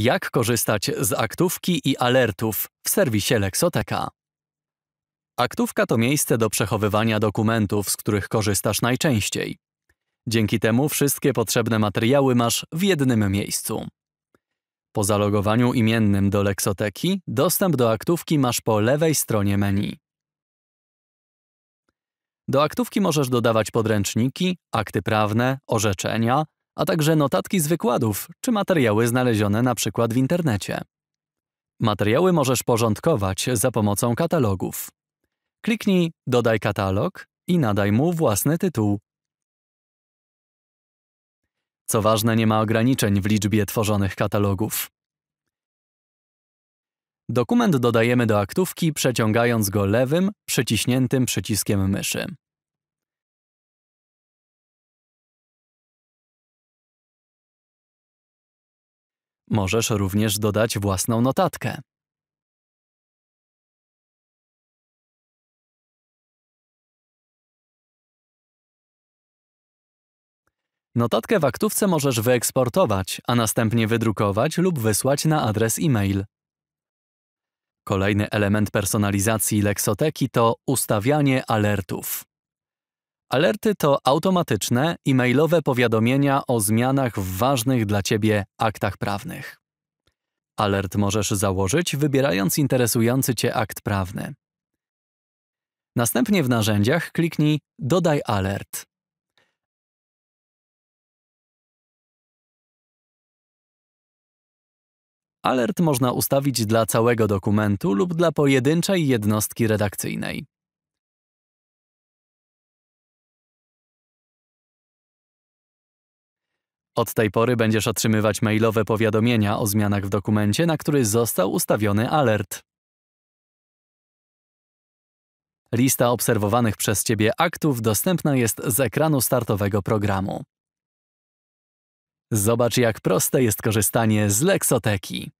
Jak korzystać z aktówki i alertów w serwisie Lexoteka? Aktówka to miejsce do przechowywania dokumentów, z których korzystasz najczęściej. Dzięki temu wszystkie potrzebne materiały masz w jednym miejscu. Po zalogowaniu imiennym do leksoteki, dostęp do aktówki masz po lewej stronie menu. Do aktówki możesz dodawać podręczniki, akty prawne, orzeczenia, a także notatki z wykładów czy materiały znalezione na przykład w internecie. Materiały możesz porządkować za pomocą katalogów. Kliknij Dodaj katalog i nadaj mu własny tytuł. Co ważne, nie ma ograniczeń w liczbie tworzonych katalogów. Dokument dodajemy do aktówki, przeciągając go lewym, przyciśniętym przyciskiem myszy. Możesz również dodać własną notatkę. Notatkę w aktówce możesz wyeksportować, a następnie wydrukować lub wysłać na adres e-mail. Kolejny element personalizacji leksoteki to ustawianie alertów. Alerty to automatyczne, e-mailowe powiadomienia o zmianach w ważnych dla Ciebie aktach prawnych. Alert możesz założyć, wybierając interesujący Cię akt prawny. Następnie w narzędziach kliknij Dodaj alert. Alert można ustawić dla całego dokumentu lub dla pojedynczej jednostki redakcyjnej. Od tej pory będziesz otrzymywać mailowe powiadomienia o zmianach w dokumencie, na który został ustawiony alert. Lista obserwowanych przez Ciebie aktów dostępna jest z ekranu startowego programu. Zobacz, jak proste jest korzystanie z leksoteki.